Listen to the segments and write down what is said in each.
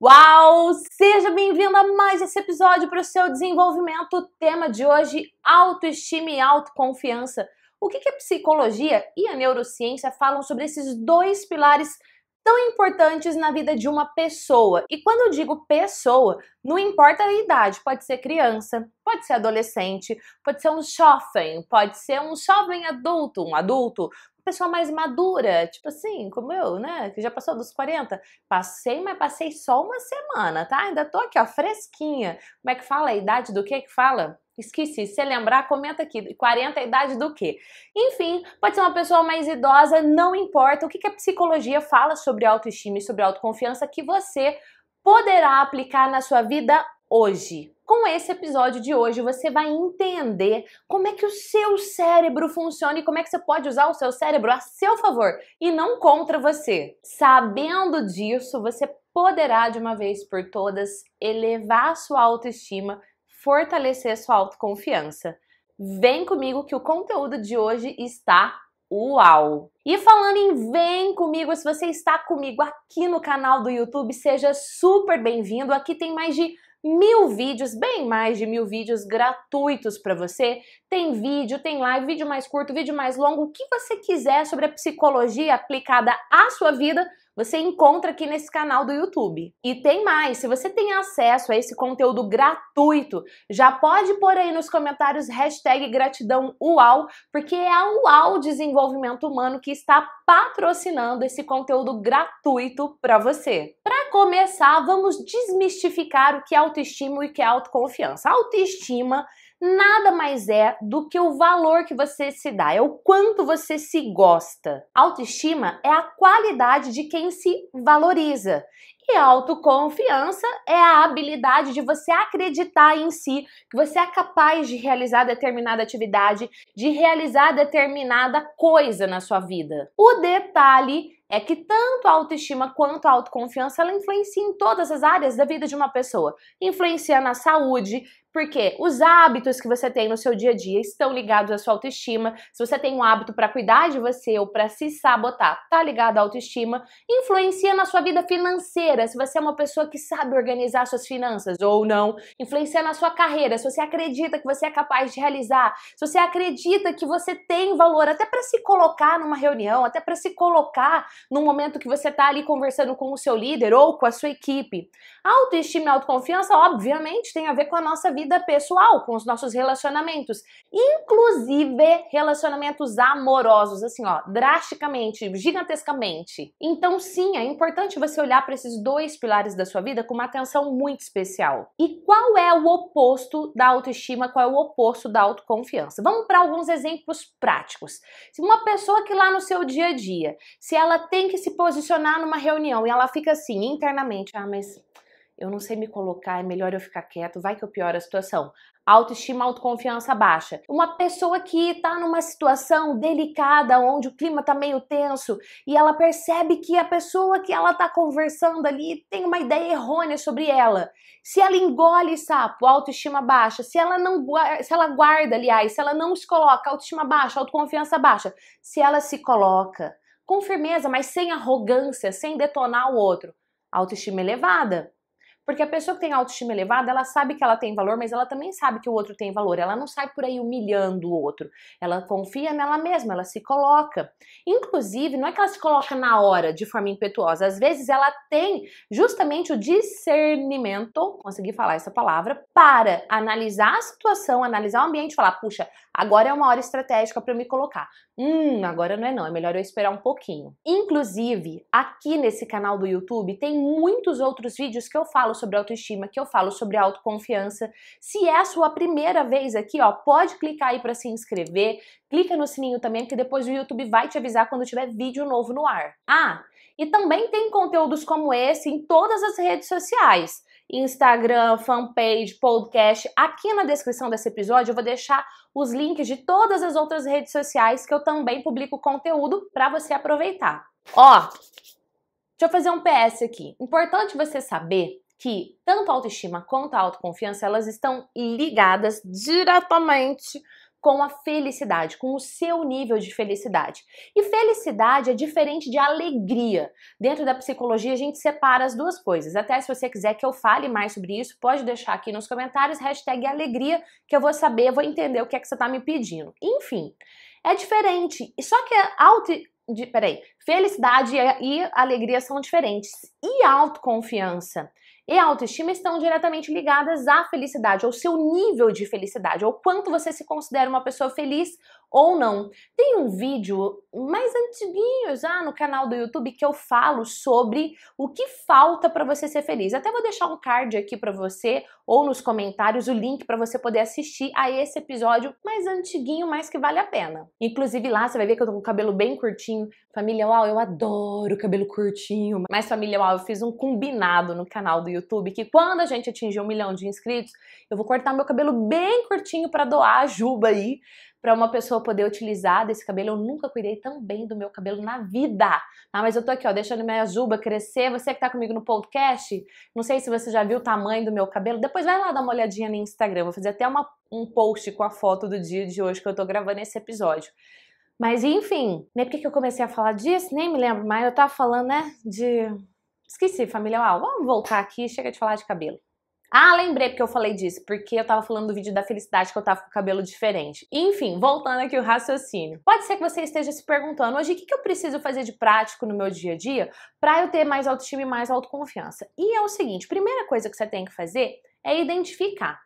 Uau! Seja bem-vindo a mais esse episódio para o seu desenvolvimento. O tema de hoje: autoestima e autoconfiança. O que, que a psicologia e a neurociência falam sobre esses dois pilares tão importantes na vida de uma pessoa? E quando eu digo pessoa, não importa a idade, pode ser criança, pode ser adolescente, pode ser um jovem, pode ser um jovem adulto, um adulto, pessoa mais madura, tipo assim, como eu, né? Que já passou dos 40. Passei, mas passei só uma semana, tá? Ainda tô aqui, ó, fresquinha. Como é que fala a idade do que que fala? Esqueci, se lembrar, comenta aqui. 40 a idade do quê? Enfim, pode ser uma pessoa mais idosa, não importa. O que, que a psicologia fala sobre autoestima e sobre autoconfiança que você poderá aplicar na sua vida hoje. Com esse episódio de hoje, você vai entender como é que o seu cérebro funciona e como é que você pode usar o seu cérebro a seu favor e não contra você. Sabendo disso, você poderá de uma vez por todas elevar sua autoestima, fortalecer sua autoconfiança. Vem comigo que o conteúdo de hoje está Uau! E falando em vem comigo, se você está comigo aqui no canal do YouTube, seja super bem-vindo. Aqui tem mais de mil vídeos, bem mais de mil vídeos gratuitos para você, tem vídeo, tem live, vídeo mais curto, vídeo mais longo, o que você quiser sobre a psicologia aplicada à sua vida, você encontra aqui nesse canal do YouTube. E tem mais, se você tem acesso a esse conteúdo gratuito, já pode pôr aí nos comentários hashtag gratidão UAU, porque é a UAU Desenvolvimento Humano que está patrocinando esse conteúdo gratuito para você. Para começar, vamos desmistificar o que é autoestima e o que é autoconfiança. A autoestima nada mais é do que o valor que você se dá, é o quanto você se gosta. Autoestima é a qualidade de quem se valoriza. E autoconfiança é a habilidade de você acreditar em si, que você é capaz de realizar determinada atividade, de realizar determinada coisa na sua vida. O detalhe é que tanto a autoestima quanto a autoconfiança ela influencia em todas as áreas da vida de uma pessoa. Influencia na saúde, porque os hábitos que você tem no seu dia a dia estão ligados à sua autoestima. Se você tem um hábito para cuidar de você ou para se sabotar, tá ligado à autoestima. Influencia na sua vida financeira, se você é uma pessoa que sabe organizar suas finanças ou não. Influencia na sua carreira, se você acredita que você é capaz de realizar, se você acredita que você tem valor até para se colocar numa reunião, até para se colocar no momento que você está ali conversando com o seu líder ou com a sua equipe. Autoestima e autoconfiança, obviamente, tem a ver com a nossa vida pessoal, com os nossos relacionamentos, inclusive relacionamentos amorosos, assim, ó, drasticamente, gigantescamente. Então, sim, é importante você olhar para esses dois pilares da sua vida com uma atenção muito especial. E qual é o oposto da autoestima? Qual é o oposto da autoconfiança? Vamos para alguns exemplos práticos. Se uma pessoa que lá no seu dia a dia, se ela tem que se posicionar numa reunião e ela fica assim internamente, ah, mas eu não sei me colocar, é melhor eu ficar quieto, vai que eu pioro a situação. Autoestima, autoconfiança baixa. Uma pessoa que está numa situação delicada, onde o clima está meio tenso, e ela percebe que a pessoa que ela está conversando ali tem uma ideia errônea sobre ela. Se ela engole sapo, autoestima baixa. Se ela não se ela guarda, aliás, se ela não se coloca, autoestima baixa, autoconfiança baixa. Se ela se coloca, com firmeza, mas sem arrogância, sem detonar o outro. Autoestima elevada. Porque a pessoa que tem autoestima elevada, ela sabe que ela tem valor, mas ela também sabe que o outro tem valor. Ela não sai por aí humilhando o outro. Ela confia nela mesma, ela se coloca. Inclusive, não é que ela se coloca na hora de forma impetuosa. Às vezes ela tem justamente o discernimento, consegui falar essa palavra, para analisar a situação, analisar o ambiente e falar: puxa, Agora é uma hora estratégica para eu me colocar. Hum, agora não é não, é melhor eu esperar um pouquinho. Inclusive, aqui nesse canal do YouTube tem muitos outros vídeos que eu falo sobre autoestima, que eu falo sobre autoconfiança. Se é a sua primeira vez aqui, ó, pode clicar aí para se inscrever. Clica no sininho também, porque depois o YouTube vai te avisar quando tiver vídeo novo no ar. Ah, e também tem conteúdos como esse em todas as redes sociais. Instagram, fanpage, podcast. Aqui na descrição desse episódio eu vou deixar os links de todas as outras redes sociais que eu também publico conteúdo para você aproveitar. Ó, deixa eu fazer um PS aqui. Importante você saber que tanto a autoestima quanto a autoconfiança, elas estão ligadas diretamente com a felicidade, com o seu nível de felicidade. E felicidade é diferente de alegria. Dentro da psicologia, a gente separa as duas coisas. Até se você quiser que eu fale mais sobre isso, pode deixar aqui nos comentários, hashtag alegria, que eu vou saber, vou entender o que é que você está me pedindo. Enfim, é diferente. Só que a é auto... De, peraí, felicidade e alegria são diferentes. E autoconfiança? e a autoestima estão diretamente ligadas à felicidade, ao seu nível de felicidade, ao quanto você se considera uma pessoa feliz ou não. Tem um vídeo mais antiguinho já no canal do YouTube que eu falo sobre o que falta para você ser feliz. Até vou deixar um card aqui para você ou nos comentários o link para você poder assistir a esse episódio mais antiguinho, mas que vale a pena. Inclusive lá você vai ver que eu tô com o cabelo bem curtinho. Família, uau, eu adoro cabelo curtinho. Mas família, uau, eu fiz um combinado no canal do YouTube YouTube que quando a gente atingir um milhão de inscritos, eu vou cortar meu cabelo bem curtinho para doar a juba aí, para uma pessoa poder utilizar desse cabelo. Eu nunca cuidei tão bem do meu cabelo na vida, ah, Mas eu tô aqui, ó, deixando minha juba crescer. Você que tá comigo no podcast, não sei se você já viu o tamanho do meu cabelo. Depois vai lá dar uma olhadinha no Instagram. Vou fazer até uma, um post com a foto do dia de hoje que eu tô gravando esse episódio. Mas enfim, nem né, porque que eu comecei a falar disso, nem me lembro mais. Eu tava falando, né, de Esqueci, família Uau. Vamos voltar aqui, chega de falar de cabelo. Ah, lembrei porque eu falei disso, porque eu tava falando do vídeo da felicidade que eu tava com o cabelo diferente. Enfim, voltando aqui o raciocínio. Pode ser que você esteja se perguntando hoje o que, que eu preciso fazer de prático no meu dia a dia para eu ter mais autoestima e mais autoconfiança. E é o seguinte: primeira coisa que você tem que fazer é identificar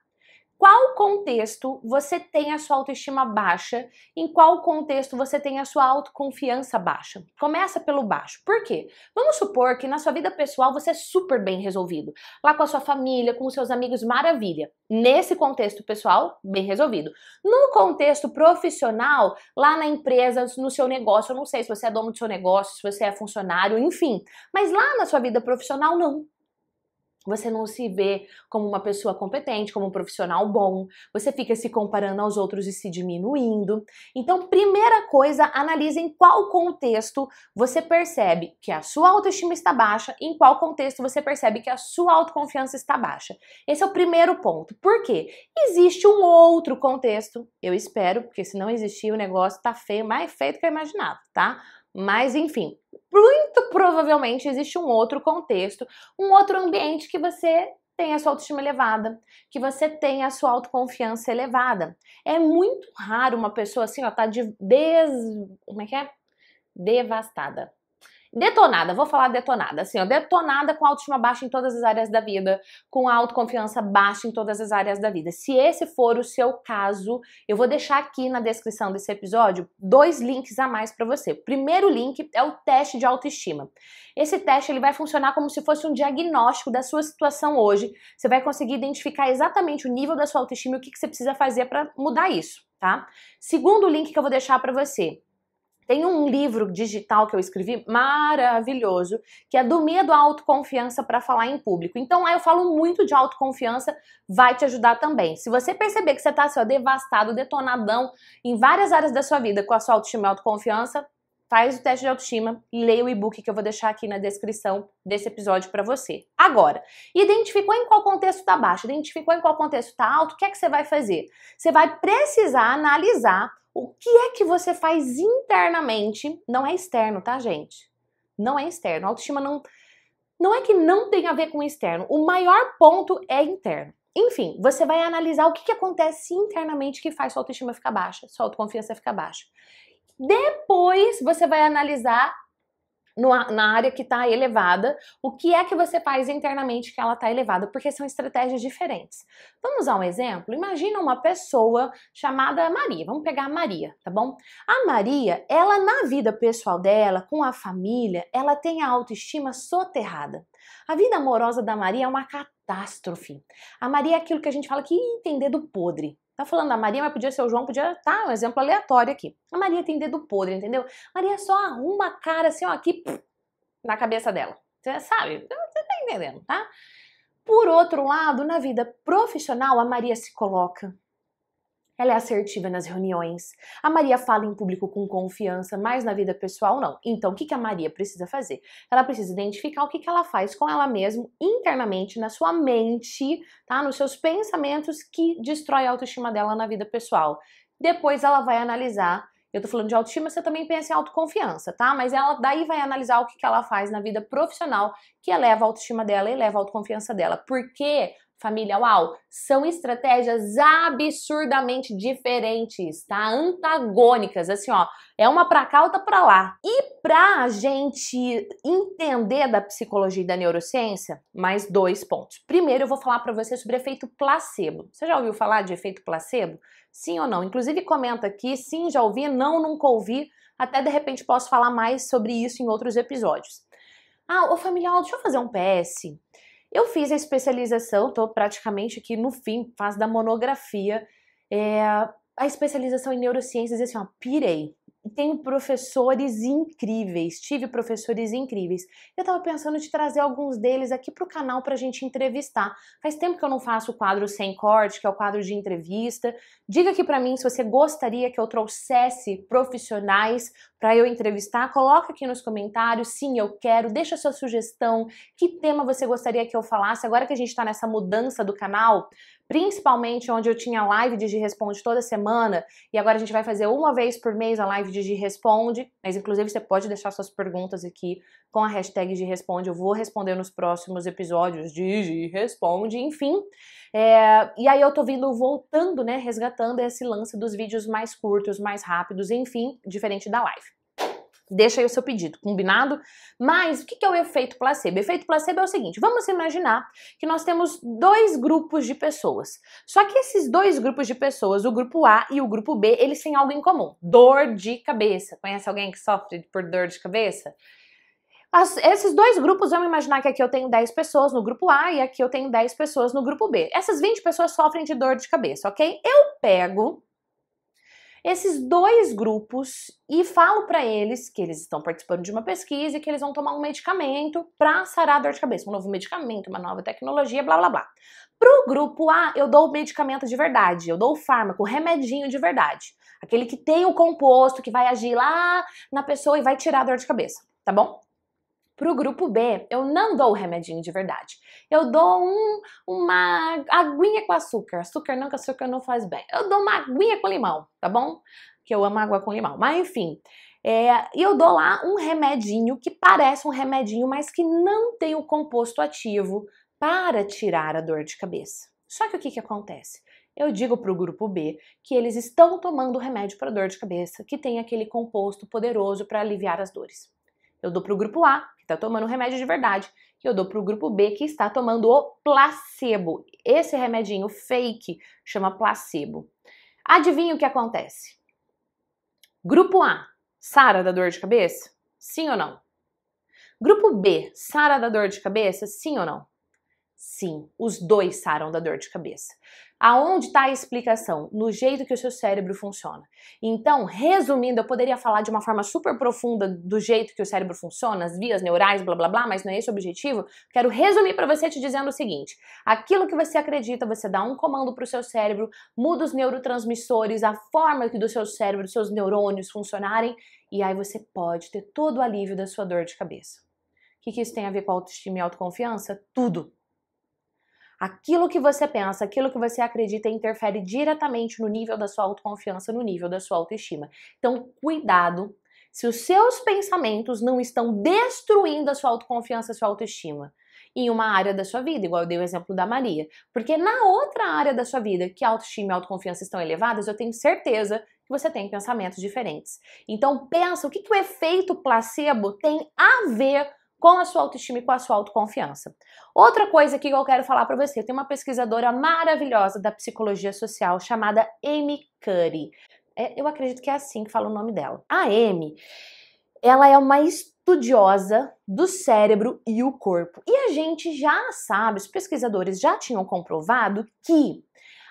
qual contexto você tem a sua autoestima baixa, em qual contexto você tem a sua autoconfiança baixa. Começa pelo baixo. Por quê? Vamos supor que na sua vida pessoal você é super bem resolvido, lá com a sua família, com os seus amigos, maravilha. Nesse contexto pessoal, bem resolvido. No contexto profissional, lá na empresa, no seu negócio, eu não sei se você é dono do seu negócio, se você é funcionário, enfim. Mas lá na sua vida profissional, não. Você não se vê como uma pessoa competente, como um profissional bom, você fica se comparando aos outros e se diminuindo. Então, primeira coisa, analise em qual contexto você percebe que a sua autoestima está baixa, em qual contexto você percebe que a sua autoconfiança está baixa. Esse é o primeiro ponto. Por quê? Existe um outro contexto, eu espero, porque se não existir o negócio tá feio, mais feio que eu imaginava, tá? Mas enfim, muito provavelmente existe um outro contexto, um outro ambiente que você tem a sua autoestima elevada, que você tem a sua autoconfiança elevada. É muito raro uma pessoa assim, ó, tá de des... como é que é? Devastada. Detonada, vou falar detonada, assim, ó, detonada com autoestima baixa em todas as áreas da vida, com autoconfiança baixa em todas as áreas da vida. Se esse for o seu caso, eu vou deixar aqui na descrição desse episódio dois links a mais para você. O primeiro link é o teste de autoestima. Esse teste ele vai funcionar como se fosse um diagnóstico da sua situação hoje. Você vai conseguir identificar exatamente o nível da sua autoestima e o que, que você precisa fazer para mudar isso, tá? Segundo link que eu vou deixar para você, tem um livro digital que eu escrevi maravilhoso, que é do medo à autoconfiança para falar em público. Então, lá eu falo muito de autoconfiança, vai te ajudar também. Se você perceber que você está assim, devastado, detonadão em várias áreas da sua vida com a sua autoestima e autoconfiança, faz o teste de autoestima e leia o e-book que eu vou deixar aqui na descrição desse episódio para você. Agora, identificou em qual contexto está baixo, identificou em qual contexto está alto, o que é que você vai fazer? Você vai precisar analisar o que é que você faz internamente? Não é externo, tá, gente? Não é externo. A autoestima não não é que não tem a ver com o externo. O maior ponto é interno. Enfim, você vai analisar o que, que acontece internamente que faz sua autoestima ficar baixa, sua autoconfiança ficar baixa. Depois você vai analisar no, na área que está elevada, o que é que você faz internamente que ela está elevada, porque são estratégias diferentes. Vamos a um exemplo? Imagina uma pessoa chamada Maria, vamos pegar a Maria, tá bom? A Maria, ela na vida pessoal dela, com a família, ela tem a autoestima soterrada. A vida amorosa da Maria é uma catástrofe. A Maria é aquilo que a gente fala que entender do podre. Tá falando da Maria, mas podia ser o João, podia tá, um exemplo aleatório aqui. A Maria tem dedo podre, entendeu? Maria só arruma a cara assim, ó, aqui pff, na cabeça dela. Você sabe? Você tá entendendo, tá? Por outro lado, na vida profissional, a Maria se coloca, ela é assertiva nas reuniões. A Maria fala em público com confiança, mas na vida pessoal não. Então, o que a Maria precisa fazer? Ela precisa identificar o que ela faz com ela mesma internamente, na sua mente, tá? Nos seus pensamentos que destrói a autoestima dela na vida pessoal. Depois ela vai analisar eu tô falando de autoestima, você também pensa em autoconfiança, tá? Mas ela daí vai analisar o que, que ela faz na vida profissional que eleva a autoestima dela, e eleva a autoconfiança dela. Porque família UAU, são estratégias absurdamente diferentes, tá? Antagônicas, assim, ó, é uma pra cá, outra pra lá. E pra gente entender da psicologia e da neurociência, mais dois pontos. Primeiro, eu vou falar para você sobre efeito placebo. Você já ouviu falar de efeito placebo? Sim ou não? Inclusive, comenta aqui, sim, já ouvi, não, nunca ouvi. Até de repente posso falar mais sobre isso em outros episódios. Ah, ô familiar, deixa eu fazer um PS. Eu fiz a especialização, estou praticamente aqui no fim, fase da monografia, é, a especialização em neurociências, assim, ó, pirei tenho professores incríveis, tive professores incríveis. Eu estava pensando de trazer alguns deles aqui para o canal para a gente entrevistar. Faz tempo que eu não faço o quadro sem corte, que é o quadro de entrevista. Diga aqui para mim se você gostaria que eu trouxesse profissionais para eu entrevistar. Coloca aqui nos comentários, sim, eu quero. Deixa sua sugestão, que tema você gostaria que eu falasse. Agora que a gente está nessa mudança do canal, principalmente onde eu tinha live de G Responde toda semana, e agora a gente vai fazer uma vez por mês a live de G Responde, mas inclusive você pode deixar suas perguntas aqui com a hashtag G Responde, eu vou responder nos próximos episódios de G Responde, enfim. É, e aí eu tô vindo, voltando, né, resgatando esse lance dos vídeos mais curtos, mais rápidos, enfim, diferente da live. Deixa aí o seu pedido, combinado? Mas o que é o efeito placebo? O efeito placebo é o seguinte: vamos imaginar que nós temos dois grupos de pessoas. Só que esses dois grupos de pessoas, o grupo A e o grupo B, eles têm algo em comum: dor de cabeça. Conhece alguém que sofre por dor de cabeça? As, esses dois grupos, vamos imaginar que aqui eu tenho 10 pessoas no grupo A e aqui eu tenho 10 pessoas no grupo B. Essas 20 pessoas sofrem de dor de cabeça, ok? Eu pego esses dois grupos e falo para eles que eles estão participando de uma pesquisa e que eles vão tomar um medicamento para sarar a dor de cabeça, um novo medicamento, uma nova tecnologia, blá blá blá. Pro grupo A, eu dou o medicamento de verdade, eu dou o fármaco, o remedinho de verdade. Aquele que tem o composto, que vai agir lá na pessoa e vai tirar a dor de cabeça, tá bom? Para o grupo B, eu não dou o remedinho de verdade. Eu dou um, uma aguinha com açúcar. Açúcar não, que açúcar não faz bem. Eu dou uma aguinha com limão, tá bom? Que eu amo água com limão. Mas enfim, é, eu dou lá um remedinho que parece um remedinho, mas que não tem o composto ativo para tirar a dor de cabeça. Só que o que, que acontece? Eu digo para o grupo B que eles estão tomando remédio para dor de cabeça que tem aquele composto poderoso para aliviar as dores. Eu dou para o grupo A, que está tomando o remédio de verdade, e eu dou para o grupo B, que está tomando o placebo. Esse remedinho fake chama placebo. Adivinha o que acontece? Grupo A, Sara da dor de cabeça? Sim ou não? Grupo B, Sara da dor de cabeça? Sim ou não? Sim, os dois saram da dor de cabeça. Aonde está a explicação? No jeito que o seu cérebro funciona. Então, resumindo, eu poderia falar de uma forma super profunda do jeito que o cérebro funciona, as vias neurais, blá blá blá, mas não é esse o objetivo. Quero resumir para você te dizendo o seguinte: aquilo que você acredita, você dá um comando para o seu cérebro, muda os neurotransmissores, a forma do seu cérebro, dos seus neurônios funcionarem, e aí você pode ter todo o alívio da sua dor de cabeça. O que, que isso tem a ver com autoestima e autoconfiança? Tudo. Aquilo que você pensa, aquilo que você acredita interfere diretamente no nível da sua autoconfiança, no nível da sua autoestima. Então, cuidado se os seus pensamentos não estão destruindo a sua autoconfiança, a sua autoestima em uma área da sua vida, igual eu dei o exemplo da Maria. Porque na outra área da sua vida, que autoestima e autoconfiança estão elevadas, eu tenho certeza que você tem pensamentos diferentes. Então pensa o que, que o efeito placebo tem a ver com a sua autoestima e com a sua autoconfiança. Outra coisa que eu quero falar para você, tem uma pesquisadora maravilhosa da psicologia social chamada Amy Curry. É, eu acredito que é assim que fala o nome dela. A Amy, ela é uma estudiosa do cérebro e o corpo. E a gente já sabe, os pesquisadores já tinham comprovado que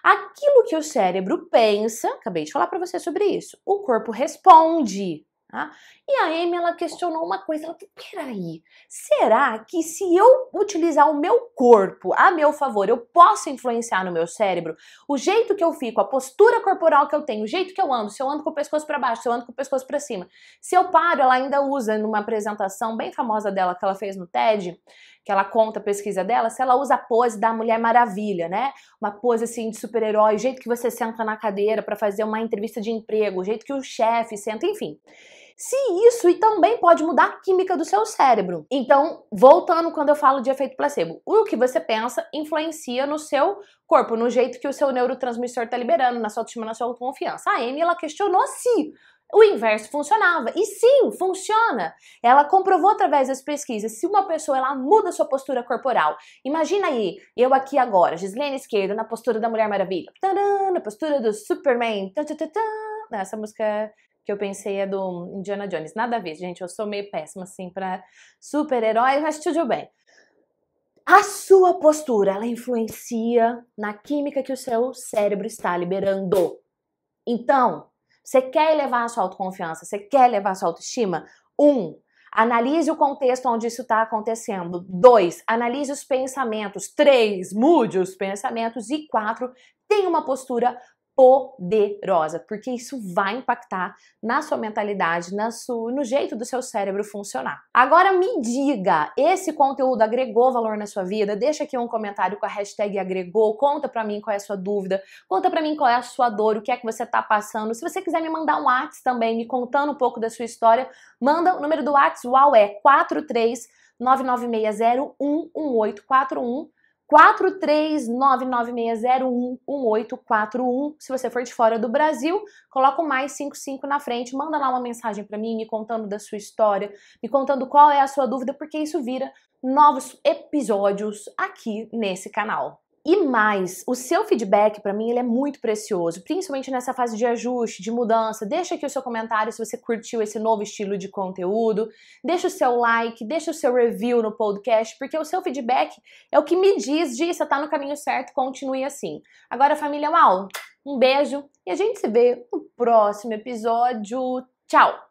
aquilo que o cérebro pensa, acabei de falar para você sobre isso, o corpo responde. Tá? E a Amy ela questionou uma coisa, ela falou, peraí, será que se eu utilizar o meu corpo a meu favor, eu posso influenciar no meu cérebro? O jeito que eu fico, a postura corporal que eu tenho, o jeito que eu ando, se eu ando com o pescoço para baixo, se eu ando com o pescoço para cima. Se eu paro, ela ainda usa numa apresentação bem famosa dela que ela fez no TED, que ela conta a pesquisa dela, se ela usa a pose da Mulher Maravilha, né? Uma pose assim de super-herói, o jeito que você senta na cadeira para fazer uma entrevista de emprego, o jeito que o chefe senta, enfim se isso e também pode mudar a química do seu cérebro. Então, voltando quando eu falo de efeito placebo, o que você pensa influencia no seu corpo, no jeito que o seu neurotransmissor está liberando, na sua autoestima, na sua autoconfiança. A Amy, ela questionou se o inverso funcionava. E sim, funciona. Ela comprovou através das pesquisas. Se uma pessoa ela muda sua postura corporal, imagina aí, eu aqui agora, Gislene esquerda, na postura da Mulher Maravilha, Tadã, na postura do Superman. Tadã, tadã. Essa música é que eu pensei é do Indiana Jones. Nada a ver, gente, eu sou meio péssima assim para super-herói, mas tudo bem. A sua postura, ela influencia na química que o seu cérebro está liberando. Então, você quer elevar a sua autoconfiança, você quer elevar a sua autoestima? Um, Analise o contexto onde isso está acontecendo. Dois, analise os pensamentos. Três, mude os pensamentos. E quatro, tenha uma postura poderosa, porque isso vai impactar na sua mentalidade, na sua, no jeito do seu cérebro funcionar. Agora me diga, esse conteúdo agregou valor na sua vida? Deixa aqui um comentário com a hashtag agregou, conta pra mim qual é a sua dúvida, conta pra mim qual é a sua dor, o que é que você tá passando. Se você quiser me mandar um WhatsApp também, me contando um pouco da sua história, manda o número do WhatsApp, uau, é 43 43996011841. Se você for de fora do Brasil, coloca o mais 55 na frente, manda lá uma mensagem para mim me contando da sua história, me contando qual é a sua dúvida, porque isso vira novos episódios aqui nesse canal. E mais, o seu feedback para mim ele é muito precioso, principalmente nessa fase de ajuste, de mudança. Deixa aqui o seu comentário se você curtiu esse novo estilo de conteúdo, deixa o seu like, deixa o seu review no podcast, porque o seu feedback é o que me diz de você tá no caminho certo, continue assim. Agora, família Mal, um beijo e a gente se vê no próximo episódio. Tchau.